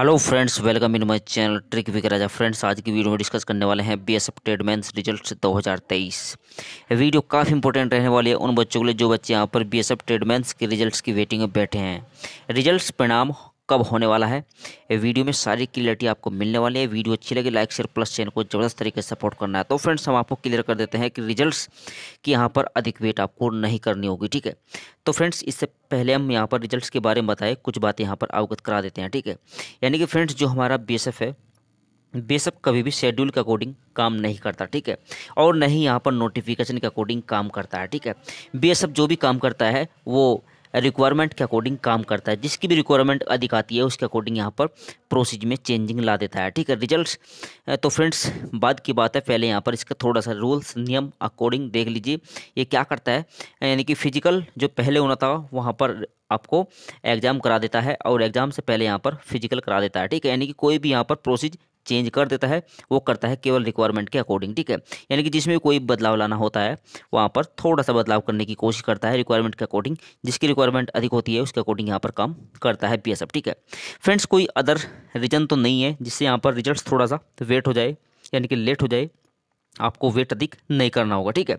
hello friends welcome in my channel trick विक Raja friends आज की वीडियो में डिस्कस करने वाले हैं B S update mains result दो तेईस वीडियो काफ़ी इंपॉर्टेंट रहने वाली है उन बच्चों के लिए जो बच्चे यहाँ पर बी एस अपडेट मेन्स के रिजल्ट्स की वेटिंग में बैठे हैं रिजल्ट्स परिणाम कब होने वाला है वीडियो में सारी क्लियरिटी आपको मिलने वाली है वीडियो अच्छी लगी लाइक शेयर प्लस चैनल को ज़बरदस्त तरीके से सपोर्ट करना है तो फ्रेंड्स हम आपको क्लियर कर देते हैं कि रिजल्ट्स की यहाँ पर अधिक वेट आपको नहीं करनी होगी ठीक है तो फ्रेंड्स इससे पहले हम यहाँ पर रिजल्ट के बारे में बताए कुछ बातें यहाँ पर अवगत करा देते हैं ठीक है यानी कि फ्रेंड्स जो हमारा बी है बेसअप कभी भी शेड्यूल के अकॉर्डिंग काम नहीं करता ठीक है और न ही यहाँ पर नोटिफिकेशन के अकॉर्डिंग काम करता है ठीक है बेसअप जो भी काम करता है वो रिक्वायरमेंट के अकॉर्डिंग काम करता है जिसकी भी रिक्वायरमेंट अधिक आती है उसके अकॉर्डिंग यहाँ पर प्रोसीज में चेंजिंग ला देता है ठीक है रिजल्ट्स तो फ्रेंड्स बाद की बात है पहले यहाँ पर इसका थोड़ा सा रूल्स नियम अकॉर्डिंग देख लीजिए ये क्या करता है यानी कि फिजिकल जो पहले होना था वहाँ पर आपको एग्ज़ाम करा देता है और एग्ज़ाम से पहले यहाँ पर फिजिकल करा देता है ठीक है यानी कि कोई भी यहाँ पर प्रोसीज चेंज कर देता है वो करता है केवल रिक्वायरमेंट के अकॉर्डिंग ठीक है यानी कि जिसमें कोई बदलाव लाना होता है वहाँ पर थोड़ा सा बदलाव करने की कोशिश करता है रिक्वायरमेंट के अकॉर्डिंग जिसकी रिक्वायरमेंट अधिक होती है उसके अकॉर्डिंग यहाँ पर काम करता है पी ठीक है फ्रेंड्स कोई अदर रीजन तो नहीं है जिससे यहाँ पर रिजल्ट थोड़ा सा वेट हो जाए यानी कि लेट हो जाए आपको वेट अधिक नहीं करना होगा ठीक है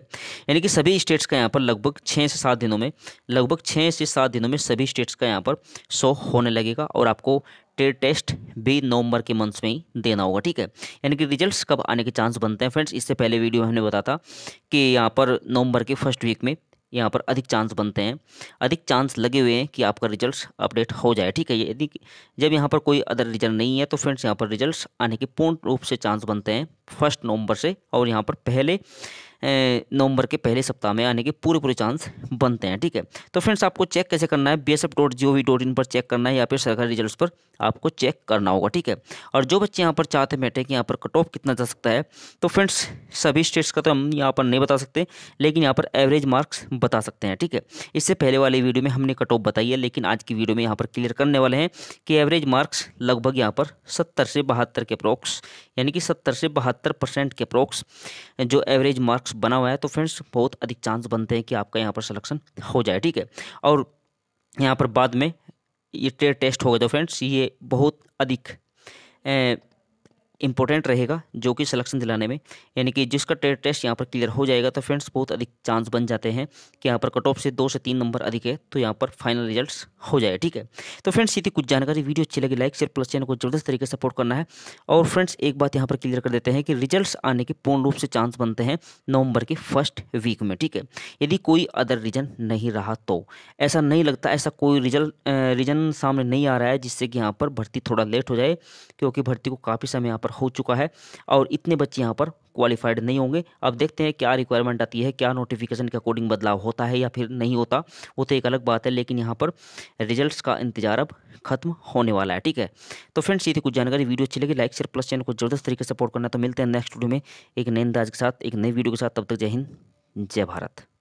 यानी कि सभी स्टेट्स का यहाँ पर लगभग छः से सात दिनों में लगभग छः से सात दिनों में सभी स्टेट्स का यहाँ पर शो होने लगेगा और आपको टेट टेस्ट भी नवंबर के मंथ्स में ही देना होगा ठीक है यानी कि रिजल्ट्स कब आने के चांस बनते हैं फ्रेंड्स इससे पहले वीडियो हमने बताया था कि यहाँ पर नवंबर के फर्स्ट वीक में यहाँ पर अधिक चांस बनते हैं अधिक चांस लगे हुए हैं कि आपका रिजल्ट अपडेट हो जाए ठीक है यदि जब यहाँ पर कोई अदर रिजल्ट नहीं है तो फ्रेंड्स यहाँ पर रिजल्ट आने के पूर्ण रूप से चांस बनते हैं फर्स्ट नवंबर से और यहाँ पर पहले नवंबर के पहले सप्ताह में आने के पूरे पूरे चांस बनते हैं ठीक है तो फ्रेंड्स आपको चेक कैसे करना है बी पर चेक करना है या फिर सरकारी रिजल्ट पर आपको चेक करना होगा ठीक है और जो बच्चे यहाँ पर चाहते हैं बैठे कि यहाँ पर कट ऑफ कितना जा सकता है तो फ्रेंड्स सभी स्टेट्स का तो हम यहाँ पर नहीं बता सकते लेकिन यहाँ पर एवरेज मार्क्स बता सकते हैं ठीक है इससे पहले वाले वीडियो में हमने कट ऑफ बताई है लेकिन आज की वीडियो में यहाँ पर क्लियर करने वाले हैं कि एवरेज मार्क्स लगभग यहाँ पर सत्तर से बहत्तर के प्रोक्स यानी कि सत्तर से बहत्तर परसेंट के प्रोक्स जो एवरेज मार्क्स बॉक्स बना हुआ है तो फ्रेंड्स बहुत अधिक चांस बनते हैं कि आपका यहाँ पर सलेक्शन हो जाए ठीक है और यहाँ पर बाद में ये टे, टेस्ट हो गए तो फ्रेंड्स ये बहुत अधिक इम्पोर्टेंट रहेगा जो कि सिलेक्शन दिलाने में यानी कि जिसका टे, टेस्ट यहाँ पर क्लियर हो जाएगा तो फ्रेंड्स बहुत अधिक चांस बन जाते हैं कि यहाँ पर कट ऑफ से दो से तीन नंबर अधिक है तो यहाँ पर फाइनल रिजल्ट्स हो जाए ठीक है तो फ्रेंड्स यदि कुछ जानकारी वीडियो अच्छी लगी लाइक शेयर प्लस चैनल को जबरदस्त तरीके से सपोर्ट करना है और फ्रेंड्स एक बात यहाँ पर क्लियर कर देते हैं कि रिजल्ट्स आने के पूर्ण रूप से चांस बनते हैं नवंबर के फर्स्ट वीक में ठीक है यदि कोई अदर रीजन नहीं रहा तो ऐसा नहीं लगता ऐसा कोई रिजल्ट रीजन सामने नहीं आ रहा है जिससे कि यहाँ पर भर्ती थोड़ा लेट हो जाए क्योंकि भर्ती को काफ़ी समय यहाँ पर हो चुका है और इतने बच्चे यहाँ पर क्वालिफाइड नहीं होंगे अब देखते हैं क्या रिक्वायरमेंट आती है क्या नोटिफिकेशन के अकॉर्डिंग बदलाव होता है या फिर नहीं होता वो तो एक अलग बात है लेकिन यहाँ पर रिजल्ट का इंतजार अब खत्म होने वाला है ठीक है तो फ्रेंड्स ये थी कुछ जानकारी वीडियो अच्छी लगी लाइक शेयर प्लस चैनल को जबरदस्त तरीके से सपोर्ट करना तो मिलते हैं नेक्स्ट वीडियो में एक नए अंदाज के साथ एक नई वीडियो के साथ तब तक जय हिंद जय भारत